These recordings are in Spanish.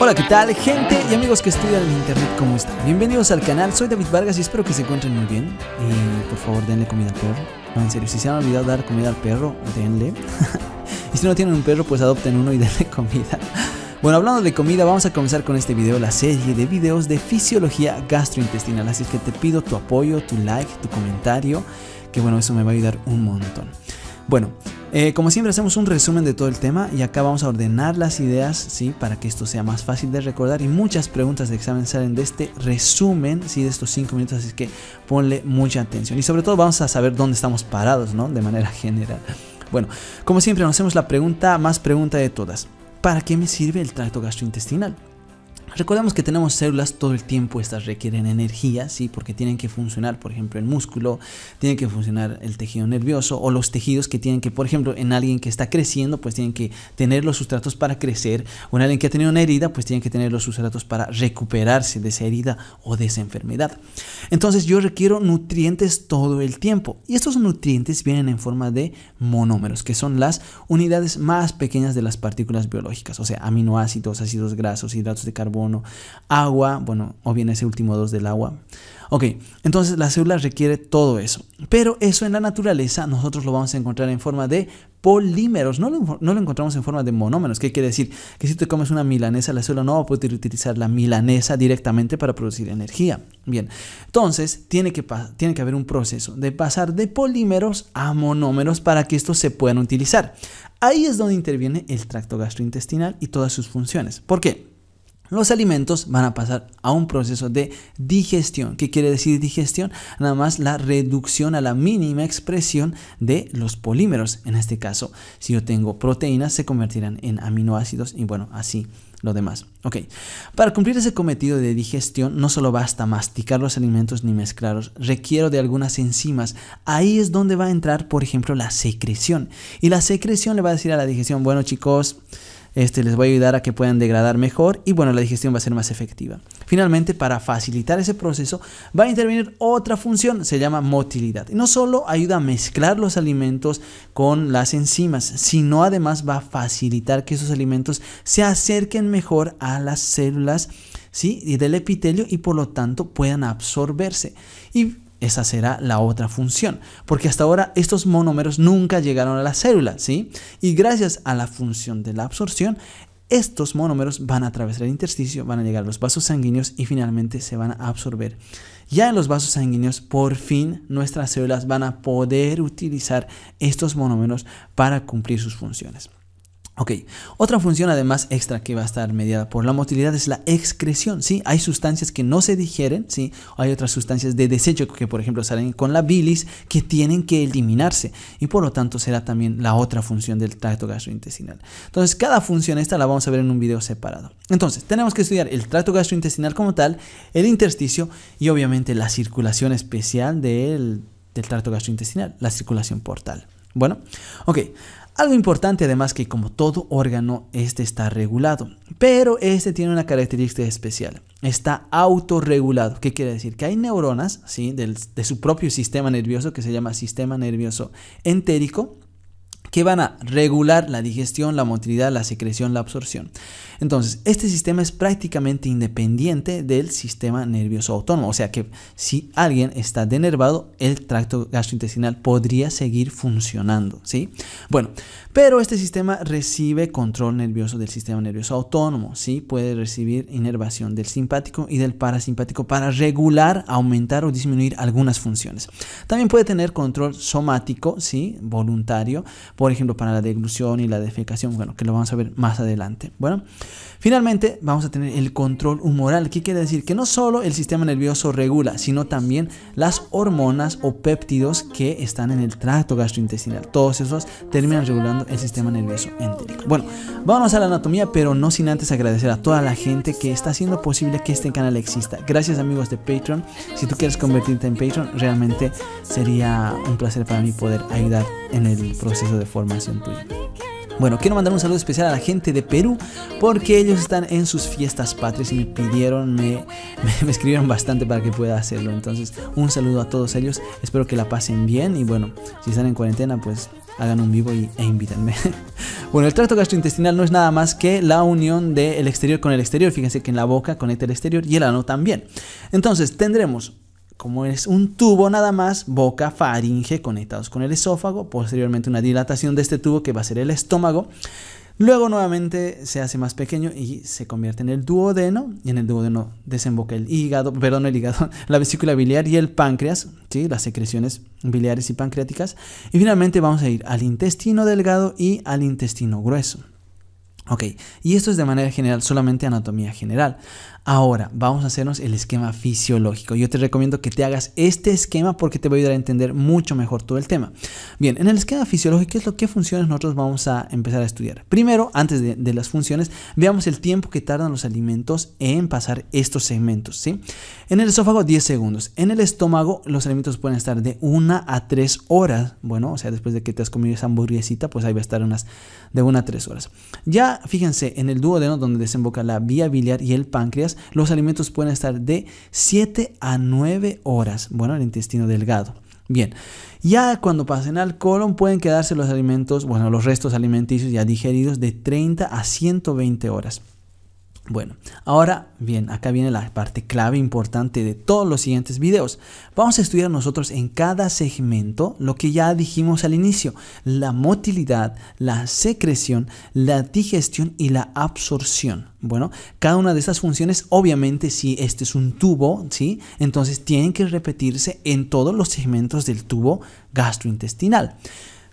Hola, ¿qué tal? Gente y amigos que estudian en internet, ¿cómo están? Bienvenidos al canal, soy David Vargas y espero que se encuentren muy bien. Y por favor, denle comida al perro. No, en serio, si se han olvidado dar comida al perro, denle. y si no tienen un perro, pues adopten uno y denle comida. Bueno, hablando de comida, vamos a comenzar con este video, la serie de videos de fisiología gastrointestinal. Así que te pido tu apoyo, tu like, tu comentario, que bueno, eso me va a ayudar un montón. Bueno, eh, como siempre hacemos un resumen de todo el tema y acá vamos a ordenar las ideas ¿sí? para que esto sea más fácil de recordar y muchas preguntas de examen salen de este resumen ¿sí? de estos 5 minutos, así que ponle mucha atención y sobre todo vamos a saber dónde estamos parados ¿no? de manera general. Bueno, como siempre nos hacemos la pregunta más pregunta de todas. ¿Para qué me sirve el tracto gastrointestinal? Recordemos que tenemos células todo el tiempo, estas requieren energía, ¿sí? Porque tienen que funcionar, por ejemplo, el músculo, tiene que funcionar el tejido nervioso o los tejidos que tienen que, por ejemplo, en alguien que está creciendo, pues tienen que tener los sustratos para crecer, o en alguien que ha tenido una herida, pues tienen que tener los sustratos para recuperarse de esa herida o de esa enfermedad. Entonces yo requiero nutrientes todo el tiempo y estos nutrientes vienen en forma de monómeros, que son las unidades más pequeñas de las partículas biológicas, o sea, aminoácidos, ácidos grasos, hidratos de carbono, agua, bueno, o bien ese último dos del agua. Ok, entonces la célula requiere todo eso. Pero eso en la naturaleza nosotros lo vamos a encontrar en forma de polímeros. No lo, encontramos en forma de monómeros. ¿Qué quiere decir? Que si te comes una milanesa, la célula no va a poder utilizar la milanesa directamente para producir energía. Bien, entonces tiene que, tiene que haber un proceso de pasar de polímeros a monómeros para que estos se puedan utilizar. Ahí es donde interviene el tracto gastrointestinal y todas sus funciones. ¿Por qué? los alimentos van a pasar a un proceso de digestión. ¿Qué quiere decir digestión? Nada más la reducción a la mínima expresión de los polímeros. En este caso, si yo tengo proteínas, se convertirán en aminoácidos y bueno, así lo demás. Ok, para cumplir ese cometido de digestión no solo basta masticar los alimentos ni mezclarlos, requiero de algunas enzimas. Ahí es donde va a entrar, por ejemplo, la secreción. Y la secreción le va a decir a la digestión, bueno chicos, este, les va a ayudar a que puedan degradar mejor y bueno, la digestión va a ser más efectiva. Finalmente, para facilitar ese proceso, va a intervenir otra función, se llama motilidad. Y no solo ayuda a mezclar los alimentos con las enzimas, sino además va a facilitar que esos alimentos se acerquen mejor a las células ¿sí? y del epitelio y por lo tanto puedan absorberse. Y esa será la otra función, porque hasta ahora estos monómeros nunca llegaron a la célula, ¿sí? Y gracias a la función de la absorción, estos monómeros van a atravesar el intersticio, van a llegar a los vasos sanguíneos y finalmente se van a absorber. Ya en los vasos sanguíneos, por fin nuestras células van a poder utilizar estos monómeros para cumplir sus funciones. Ok, otra función además extra que va a estar mediada por la motilidad es la excreción, ¿sí? Hay sustancias que no se digieren, ¿sí? Hay otras sustancias de desecho que por ejemplo salen con la bilis que tienen que eliminarse y por lo tanto será también la otra función del tracto gastrointestinal. Entonces cada función esta la vamos a ver en un video separado. Entonces tenemos que estudiar el tracto gastrointestinal como tal, el intersticio y obviamente la circulación especial del, del tracto gastrointestinal, la circulación portal. Bueno, ok, algo importante además que como todo órgano, este está regulado, pero este tiene una característica especial, está autorregulado. ¿Qué quiere decir? Que hay neuronas ¿sí? de su propio sistema nervioso que se llama sistema nervioso entérico que van a regular la digestión, la motilidad, la secreción, la absorción. Entonces, este sistema es prácticamente independiente del sistema nervioso autónomo, o sea que si alguien está denervado, el tracto gastrointestinal podría seguir funcionando, ¿sí? Bueno, pero este sistema recibe control nervioso del sistema nervioso autónomo, ¿sí? Puede recibir inervación del simpático y del parasimpático para regular, aumentar o disminuir algunas funciones. También puede tener control somático, ¿sí? Voluntario, por ejemplo, para la deglución y la defecación, bueno, que lo vamos a ver más adelante. Bueno, finalmente vamos a tener el control humoral, que quiere decir que no solo el sistema nervioso regula, sino también las hormonas o péptidos que están en el tracto gastrointestinal. Todos esos terminan regulando el sistema nervioso entérico. Bueno, vamos a la anatomía, pero no sin antes agradecer a toda la gente que está haciendo posible que este canal exista. Gracias amigos de Patreon. Si tú quieres convertirte en Patreon, realmente sería un placer para mí poder ayudar en el proceso de formación tuya. Bueno, quiero mandar un saludo especial a la gente de Perú porque ellos están en sus fiestas patrias y me pidieron, me, me, escribieron bastante para que pueda hacerlo. Entonces, un saludo a todos ellos. Espero que la pasen bien y bueno, si están en cuarentena, pues hagan un vivo y, e invítenme bueno, el tracto gastrointestinal no es nada más que la unión del exterior con el exterior. Fíjense que en la boca conecta el exterior y el ano también. Entonces tendremos como es un tubo nada más, boca, faringe conectados con el esófago, posteriormente una dilatación de este tubo que va a ser el estómago. Luego nuevamente se hace más pequeño y se convierte en el duodeno. Y en el duodeno desemboca el hígado, perdón, el hígado, la vesícula biliar y el páncreas, ¿sí? las secreciones biliares y pancreáticas. Y finalmente vamos a ir al intestino delgado y al intestino grueso. Ok, y esto es de manera general, solamente anatomía general. Ahora, vamos a hacernos el esquema fisiológico. Yo te recomiendo que te hagas este esquema porque te va a ayudar a entender mucho mejor todo el tema. Bien, en el esquema fisiológico, ¿qué es lo que funciones nosotros vamos a empezar a estudiar? Primero, antes de, las funciones, veamos el tiempo que tardan los alimentos en pasar estos segmentos. ¿sí? En el esófago, 10 segundos. En el estómago, los alimentos pueden estar de 1 a 3 horas. Bueno, o sea, después de que te has comido esa hamburguesita, pues ahí va a estar unas de 1 a 3 horas. Ya, fíjense, en el duodeno, donde desemboca la vía biliar y el páncreas, los alimentos pueden estar de 7 a 9 horas, bueno, el intestino delgado. Bien, ya cuando pasen al colon pueden quedarse los alimentos, bueno, los restos alimenticios ya digeridos de 30 a 120 horas. Bueno, ahora bien, acá viene la parte clave importante de todos los siguientes videos. Vamos a estudiar nosotros en cada segmento lo que ya dijimos al inicio, la motilidad, la secreción, la digestión y la absorción. Bueno, cada una de estas funciones, obviamente, si este es un tubo, ¿sí? Entonces tienen que repetirse en todos los segmentos del tubo gastrointestinal.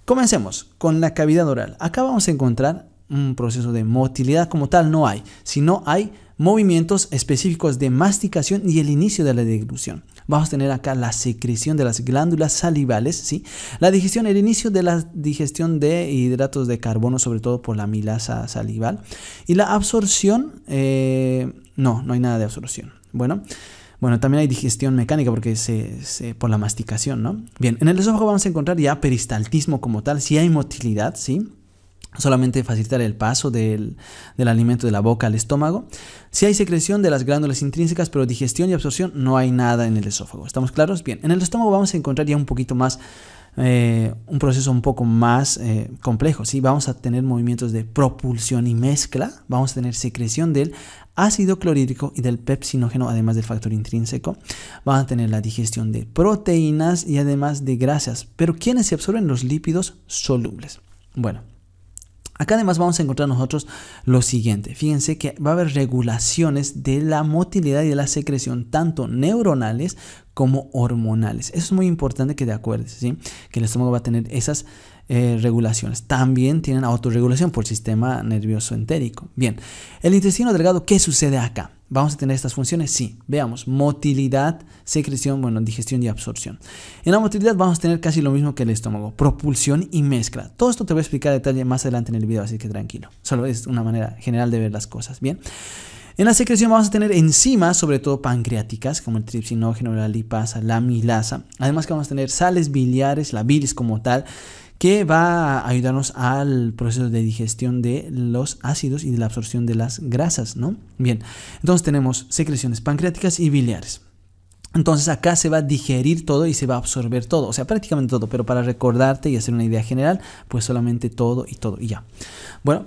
Comencemos con la cavidad oral. Acá vamos a encontrar un proceso de motilidad como tal no hay, sino hay movimientos específicos de masticación y el inicio de la deglución. Vamos a tener acá la secreción de las glándulas salivales, ¿sí? la digestión, el inicio de la digestión de hidratos de carbono, sobre todo por la milasa salival, y la absorción, eh, no, no hay nada de absorción. Bueno, bueno, también hay digestión mecánica porque se, por la masticación, ¿no? Bien, en el esófago vamos a encontrar ya peristaltismo como tal, si hay motilidad, ¿sí? solamente facilitar el paso del, alimento de la boca al estómago. Si hay secreción de las glándulas intrínsecas, pero digestión y absorción no hay nada en el esófago. ¿Estamos claros? Bien, en el estómago vamos a encontrar ya un poquito más, eh, un proceso un poco más eh, complejo. ¿sí? Vamos a tener movimientos de propulsión y mezcla, vamos a tener secreción del ácido clorhídrico y del pepsinógeno, además del factor intrínseco. Vamos a tener la digestión de proteínas y además de grasas. Pero ¿quiénes se absorben los lípidos solubles? Bueno. Acá además vamos a encontrar nosotros lo siguiente. Fíjense que va a haber regulaciones de la motilidad y de la secreción, tanto neuronales como hormonales. Eso es muy importante que te acuerdes, ¿sí? Que el estómago va a tener esas eh, regulaciones. También tienen autorregulación por sistema nervioso entérico. Bien, el intestino delgado, ¿qué sucede acá? ¿Vamos a tener estas funciones? Sí. Veamos, motilidad, secreción, bueno, digestión y absorción. En la motilidad vamos a tener casi lo mismo que el estómago, propulsión y mezcla. Todo esto te voy a explicar en detalle más adelante en el video, así que tranquilo. Solo es una manera general de ver las cosas, ¿bien? En la secreción vamos a tener enzimas, sobre todo pancreáticas, como el tripsinógeno, la lipasa, la milasa. Además vamos a tener sales biliares, la bilis como tal, que va a ayudarnos al proceso de digestión de los ácidos y de la absorción de las grasas, ¿no? Bien, entonces tenemos secreciones pancreáticas y biliares. Entonces acá se va a digerir todo y se va a absorber todo, o sea, prácticamente todo, pero para recordarte y hacer una idea general, pues solamente todo y todo y ya. Bueno,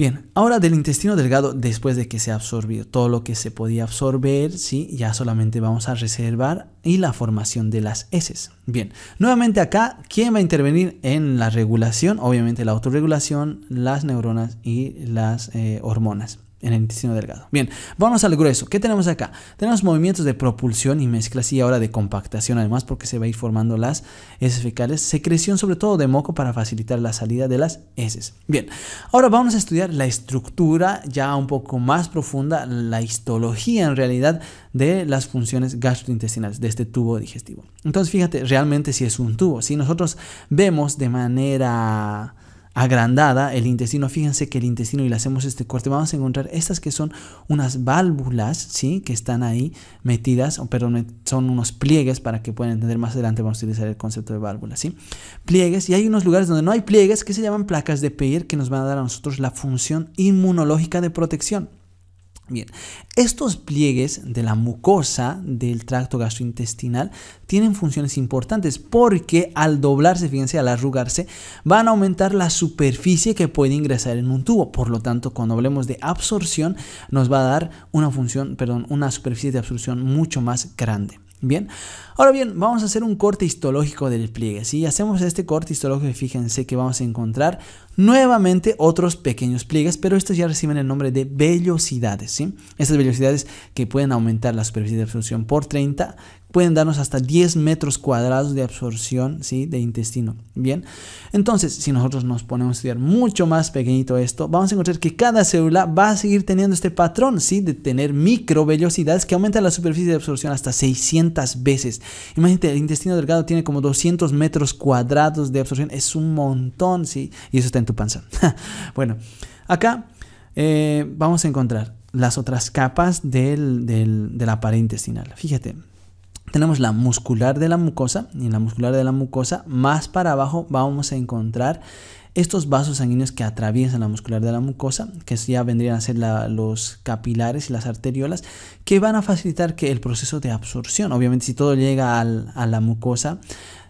Bien, ahora del intestino delgado, después de que se ha absorbido todo lo que se podía absorber, ¿sí? ya solamente vamos a reservar y la formación de las heces. Bien, nuevamente acá, ¿quién va a intervenir en la regulación? Obviamente la autorregulación, las neuronas y las eh, hormonas en el intestino delgado. Bien, vamos al grueso. ¿Qué tenemos acá? Tenemos movimientos de propulsión y mezcla, y ahora de compactación, además porque se va a ir formando las heces fecales, secreción sobre todo de moco para facilitar la salida de las heces. Bien, ahora vamos a estudiar la estructura ya un poco más profunda, la histología en realidad de las funciones gastrointestinales de este tubo digestivo. Entonces, fíjate, realmente si es un tubo, si nosotros vemos de manera agrandada, el intestino, fíjense que el intestino, y le hacemos este corte, vamos a encontrar estas que son unas válvulas, ¿sí? Que están ahí metidas, o perdón, son unos pliegues para que puedan entender más adelante, vamos a utilizar el concepto de válvulas, ¿sí? Pliegues, y hay unos lugares donde no hay pliegues que se llaman placas de Peyer que nos van a dar a nosotros la función inmunológica de protección. Bien, estos pliegues de la mucosa del tracto gastrointestinal tienen funciones importantes porque al doblarse, fíjense, al arrugarse, van a aumentar la superficie que puede ingresar en un tubo. Por lo tanto, cuando hablemos de absorción, nos va a dar una función, perdón, una superficie de absorción mucho más grande. Bien, ahora bien, vamos a hacer un corte histológico del pliegue. Si hacemos este corte histológico, fíjense que vamos a encontrar nuevamente otros pequeños pliegues, pero estos ya reciben el nombre de vellosidades. ¿sí? Estas velocidades que pueden aumentar la superficie de absorción por 30, pueden darnos hasta 10 metros cuadrados de absorción ¿sí? de intestino. Bien, entonces si nosotros nos ponemos a estudiar mucho más pequeñito esto, vamos a encontrar que cada célula va a seguir teniendo este patrón ¿sí? de tener microvellosidades que aumentan la superficie de absorción hasta 600 veces. Imagínate, el intestino delgado tiene como 200 metros cuadrados de absorción, es un montón, ¿sí? y eso está en tu panza. bueno, acá eh, vamos a encontrar las otras capas de la pared intestinal. Fíjate, tenemos la muscular de la mucosa y en la muscular de la mucosa más para abajo vamos a encontrar estos vasos sanguíneos que atraviesan la muscular de la mucosa, que ya vendrían a ser los capilares y las arteriolas, que van a facilitar que el proceso de absorción, obviamente si todo llega a la mucosa,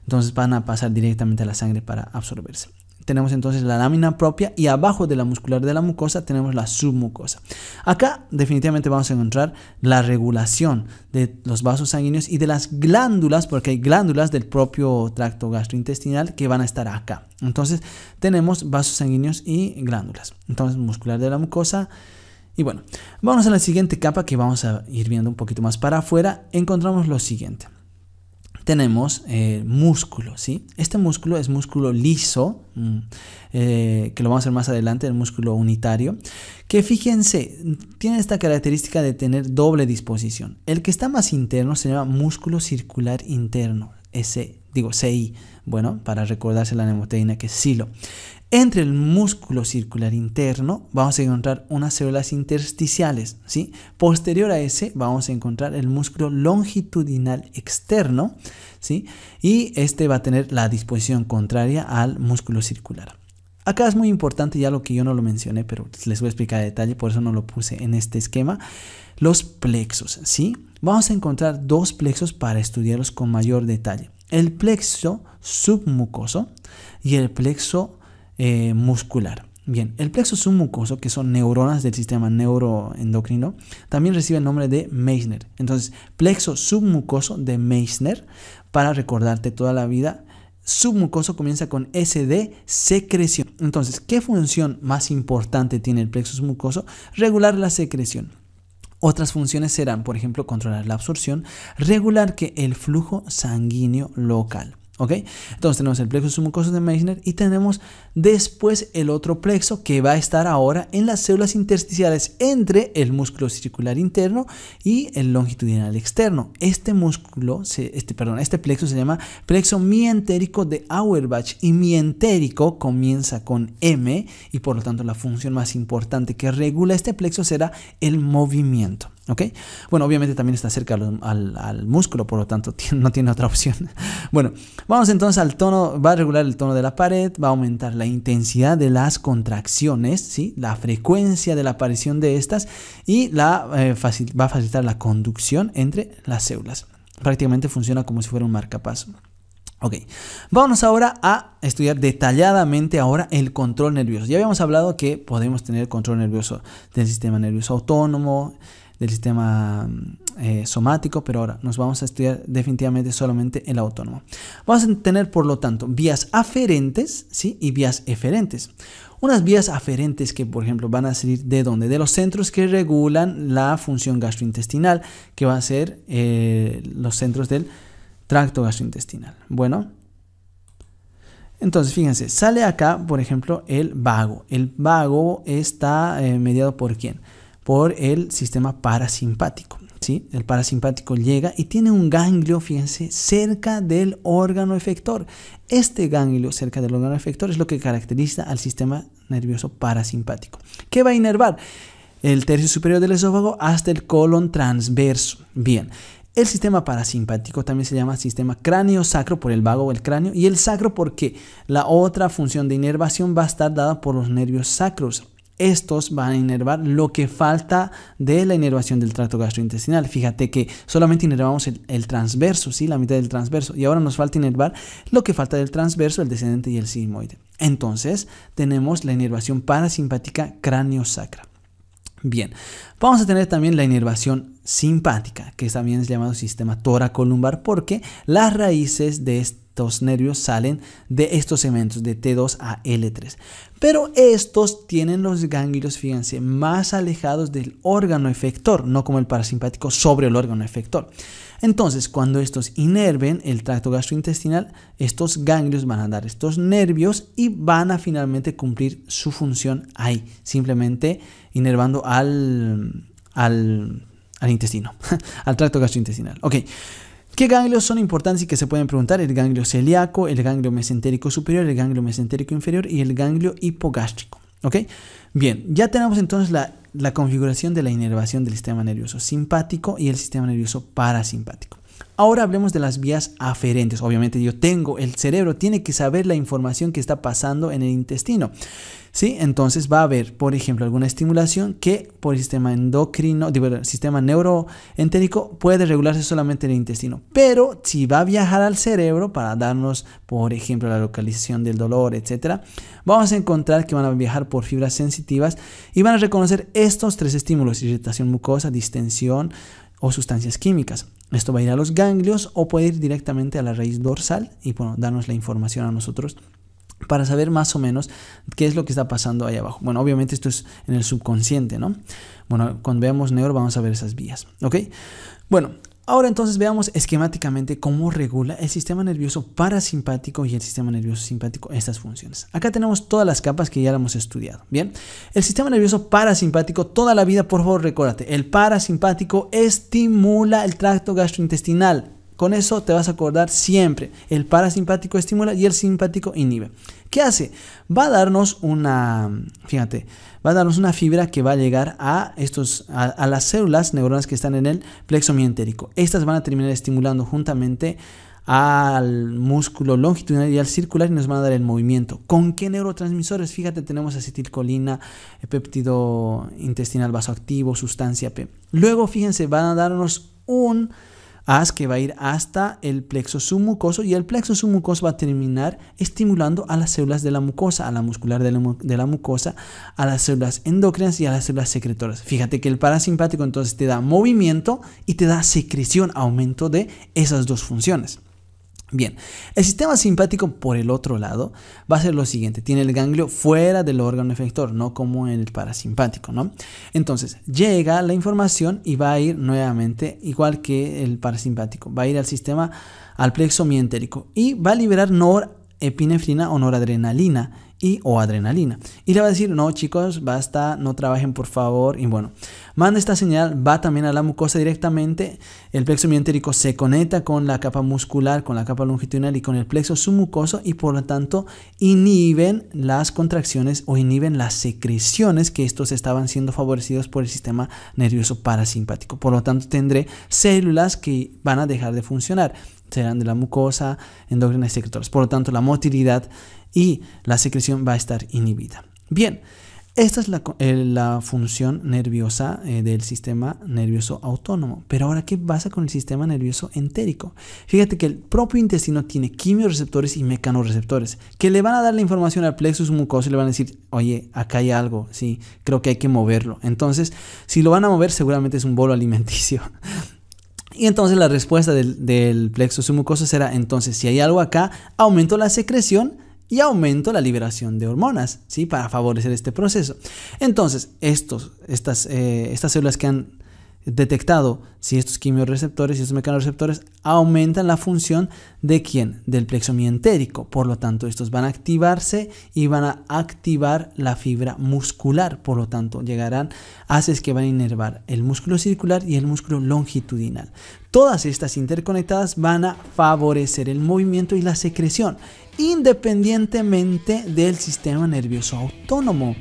entonces van a pasar directamente a la sangre para absorberse tenemos entonces la lámina propia y abajo de la muscular de la mucosa tenemos la submucosa. Acá definitivamente vamos a encontrar la regulación de los vasos sanguíneos y de las glándulas, porque hay glándulas del propio tracto gastrointestinal que van a estar acá. Entonces tenemos vasos sanguíneos y glándulas. Entonces muscular de la mucosa. Y bueno, vamos a la siguiente capa que vamos a ir viendo un poquito más para afuera. Encontramos lo siguiente tenemos eh, músculo, ¿sí? Este músculo es músculo liso, mm, eh, que lo vamos a ver más adelante, el músculo unitario, que fíjense, tiene esta característica de tener doble disposición. El que está más interno se llama músculo circular interno, ese digo, CI, bueno, para recordarse la nemoteína que es silo. Entre el músculo circular interno vamos a encontrar unas células intersticiales, ¿sí? Posterior a ese vamos a encontrar el músculo longitudinal externo, ¿sí? Y este va a tener la disposición contraria al músculo circular. Acá es muy importante ya lo que yo no lo mencioné, pero les voy a explicar a detalle, por eso no lo puse en este esquema. Los plexos, ¿sí? Vamos a encontrar dos plexos para estudiarlos con mayor detalle. El plexo submucoso y el plexo eh, muscular. Bien, el plexo submucoso, que son neuronas del sistema neuroendocrino, también recibe el nombre de Meissner. Entonces, plexo submucoso de Meissner, para recordarte toda la vida, submucoso comienza con S de secreción. Entonces, ¿qué función más importante tiene el plexo submucoso? Regular la secreción. Otras funciones serán, por ejemplo, controlar la absorción, regular que el flujo sanguíneo local. Entonces tenemos el plexo submucoso de Meissner y tenemos después el otro plexo que va a estar ahora en las células intersticiales entre el músculo circular interno y el longitudinal externo. Este músculo, este, perdón, este plexo se llama plexo mientérico de Auerbach y mientérico comienza con M y por lo tanto la función más importante que regula este plexo será el movimiento. Bueno, obviamente también está cerca al, músculo, por lo tanto no tiene otra opción. Bueno, vamos entonces al tono, va a regular el tono de la pared, va a aumentar la intensidad de las contracciones, ¿sí? la frecuencia de la aparición de estas y la, eh, va a facilitar la conducción entre las células. Prácticamente funciona como si fuera un marcapaso. Ok, vamos ahora a estudiar detalladamente ahora el control nervioso. Ya habíamos hablado que podemos tener control nervioso del sistema nervioso autónomo, del sistema mm, eh, somático, pero ahora nos vamos a estudiar definitivamente solamente el autónomo. Vamos a tener, por lo tanto, vías aferentes ¿sí? y vías eferentes. Unas vías aferentes que, por ejemplo, van a salir de dónde? De los centros que regulan la función gastrointestinal, que van a ser eh, los centros del tracto gastrointestinal. Bueno, entonces fíjense, sale acá, por ejemplo, el vago. El vago está eh, mediado por quién? Por el sistema parasimpático. ¿sí? El parasimpático llega y tiene un ganglio, fíjense, cerca del órgano efector. Este ganglio cerca del órgano efector es lo que caracteriza al sistema nervioso parasimpático. ¿Qué va a inervar? El tercio superior del esófago hasta el colon transverso. Bien, el sistema parasimpático también se llama sistema cráneo-sacro por el vago o el cráneo y el sacro porque la otra función de inervación va a estar dada por los nervios sacros. Estos van a inervar lo que falta de la inervación del tracto gastrointestinal. Fíjate que solamente inervamos el, transverso, la mitad del transverso, y ahora nos falta inervar lo que falta del transverso, el descendente y el sigmoide. Entonces tenemos la inervación parasimpática cráneo-sacra. Bien, vamos a tener también la inervación simpática, que también es llamado sistema toracolumbar, porque las raíces de este los nervios salen de estos segmentos de T2 a L3. Pero estos tienen los ganglios, fíjense, más alejados del órgano efector, no como el parasimpático sobre el órgano efector. Entonces, cuando estos inerven el tracto gastrointestinal, estos ganglios van a dar estos nervios y van a finalmente cumplir su función ahí, simplemente inervando al, al, intestino, al tracto gastrointestinal. Ok. ¿Qué ganglios son importantes y que se pueden preguntar? El ganglio celíaco, el ganglio mesentérico superior, el ganglio mesentérico inferior y el ganglio hipogástrico. Bien, ya tenemos entonces la, la configuración de la inervación del sistema nervioso simpático y el sistema nervioso parasimpático. Ahora hablemos de las vías aferentes. Obviamente yo tengo, el cerebro tiene que saber la información que está pasando en el intestino. ¿sí? Entonces va a haber, por ejemplo, alguna estimulación que por el sistema endocrino, el sistema neuroentérico puede regularse solamente en el intestino, pero si va a viajar al cerebro para darnos, por ejemplo, la localización del dolor, etcétera, vamos a encontrar que van a viajar por fibras sensitivas y van a reconocer estos tres estímulos, irritación mucosa, distensión o sustancias químicas. Esto va a ir a los ganglios o puede ir directamente a la raíz dorsal y darnos la información a nosotros para saber más o menos qué es lo que está pasando ahí abajo. Bueno, obviamente esto es en el subconsciente, ¿no? Bueno, cuando veamos neuro vamos a ver esas vías, ¿ok? Bueno, Ahora entonces veamos esquemáticamente cómo regula el sistema nervioso parasimpático y el sistema nervioso simpático estas funciones. Acá tenemos todas las capas que ya hemos estudiado. Bien, el sistema nervioso parasimpático toda la vida, por favor, recuérdate, el parasimpático estimula el tracto gastrointestinal con eso te vas a acordar siempre. El parasimpático estimula y el simpático inhibe. ¿Qué hace? Va a darnos una, fíjate, va a darnos una fibra que va a llegar a estos, a, las células neuronas que están en el plexo mientérico. Estas van a terminar estimulando juntamente al músculo longitudinal y al circular y nos van a dar el movimiento. ¿Con qué neurotransmisores? Fíjate, tenemos acetilcolina, péptido intestinal vasoactivo, sustancia P. Luego, fíjense, van a darnos un haz que va a ir hasta el plexo submucoso y el plexo submucoso va a terminar estimulando a las células de la mucosa, a la muscular de la, mucosa, a las células endócrinas y a las células secretoras. Fíjate que el parasimpático entonces te da movimiento y te da secreción, aumento de esas dos funciones. Bien, el sistema simpático por el otro lado va a ser lo siguiente, tiene el ganglio fuera del órgano efector, no como en el parasimpático, ¿no? Entonces, llega la información y va a ir nuevamente igual que el parasimpático, va a ir al sistema al plexo mientérico y va a liberar norepinefrina o noradrenalina y o adrenalina. Y le va a decir, no chicos, basta, no trabajen por favor. Y bueno, manda esta señal, va también a la mucosa directamente. El plexo mientérico se conecta con la capa muscular, con la capa longitudinal y con el plexo submucoso y por lo tanto inhiben las contracciones o inhiben las secreciones que estos estaban siendo favorecidos por el sistema nervioso parasimpático. Por lo tanto, tendré células que van a dejar de funcionar serán de la mucosa endocrina y secretoras. Por lo tanto, la motilidad y la secreción va a estar inhibida. Bien, esta es la, eh, función nerviosa eh, del sistema nervioso autónomo. Pero ahora, ¿qué pasa con el sistema nervioso entérico? Fíjate que el propio intestino tiene quimioreceptores y mecanorreceptores que le van a dar la información al plexus mucoso y le van a decir, oye, acá hay algo, sí, creo que hay que moverlo. Entonces, si lo van a mover, seguramente es un bolo alimenticio. Y entonces la respuesta del, del plexo submucoso será entonces si hay algo acá, aumento la secreción y aumento la liberación de hormonas, ¿sí? Para favorecer este proceso. Entonces, estos, estas, eh, estas células que han detectado si estos quimioreceptores y estos mecanoreceptores aumentan la función de quién, del plexo mientérico. Por lo tanto, estos van a activarse y van a activar la fibra muscular. Por lo tanto, llegarán haces que van a inervar el músculo circular y el músculo longitudinal. Todas estas interconectadas van a favorecer el movimiento y la secreción independientemente del sistema nervioso autónomo.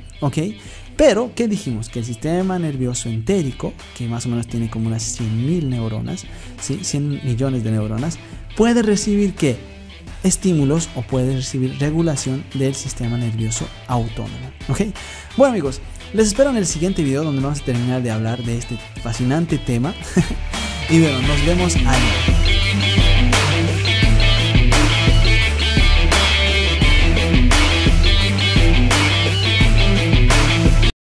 Pero, ¿qué dijimos? Que el sistema nervioso entérico, que más o menos tiene como unas 100.000 neuronas, ¿sí? 100 millones de neuronas, puede recibir qué? Estímulos o puede recibir regulación del sistema nervioso autónomo. ¿Ok? Bueno amigos, les espero en el siguiente video donde vamos a terminar de hablar de este fascinante tema. y bueno, nos vemos ahí.